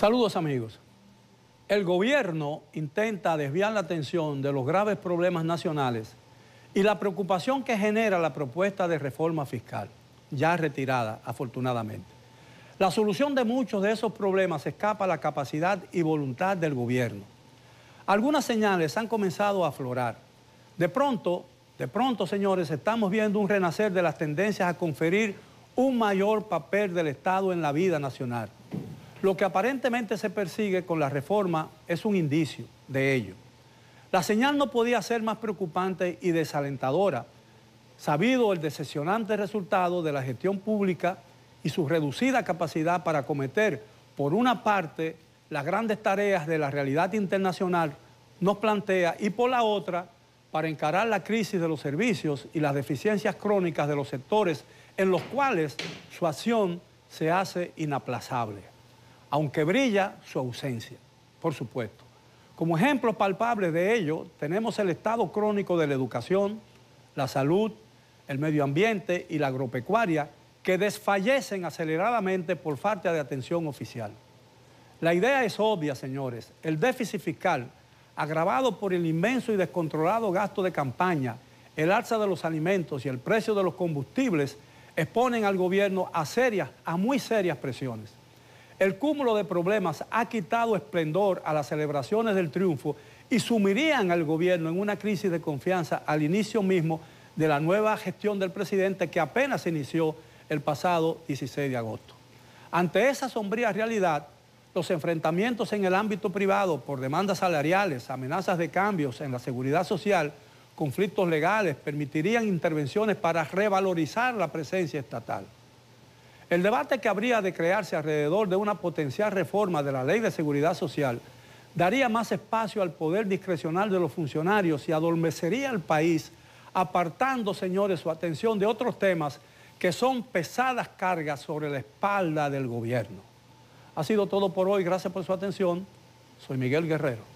Saludos amigos. El gobierno intenta desviar la atención de los graves problemas nacionales y la preocupación que genera la propuesta de reforma fiscal, ya retirada afortunadamente. La solución de muchos de esos problemas escapa a la capacidad y voluntad del gobierno. Algunas señales han comenzado a aflorar. De pronto, de pronto, señores, estamos viendo un renacer de las tendencias a conferir un mayor papel del Estado en la vida nacional. Lo que aparentemente se persigue con la reforma es un indicio de ello. La señal no podía ser más preocupante y desalentadora, sabido el decepcionante resultado de la gestión pública y su reducida capacidad para acometer, por una parte, las grandes tareas de la realidad internacional nos plantea y por la otra, para encarar la crisis de los servicios y las deficiencias crónicas de los sectores en los cuales su acción se hace inaplazable aunque brilla su ausencia, por supuesto. Como ejemplo palpable de ello, tenemos el estado crónico de la educación, la salud, el medio ambiente y la agropecuaria, que desfallecen aceleradamente por falta de atención oficial. La idea es obvia, señores. El déficit fiscal, agravado por el inmenso y descontrolado gasto de campaña, el alza de los alimentos y el precio de los combustibles, exponen al gobierno a serias, a muy serias presiones. El cúmulo de problemas ha quitado esplendor a las celebraciones del triunfo y sumirían al gobierno en una crisis de confianza al inicio mismo de la nueva gestión del presidente que apenas inició el pasado 16 de agosto. Ante esa sombría realidad, los enfrentamientos en el ámbito privado por demandas salariales, amenazas de cambios en la seguridad social, conflictos legales, permitirían intervenciones para revalorizar la presencia estatal. El debate que habría de crearse alrededor de una potencial reforma de la ley de seguridad social daría más espacio al poder discrecional de los funcionarios y adormecería al país, apartando, señores, su atención de otros temas que son pesadas cargas sobre la espalda del gobierno. Ha sido todo por hoy. Gracias por su atención. Soy Miguel Guerrero.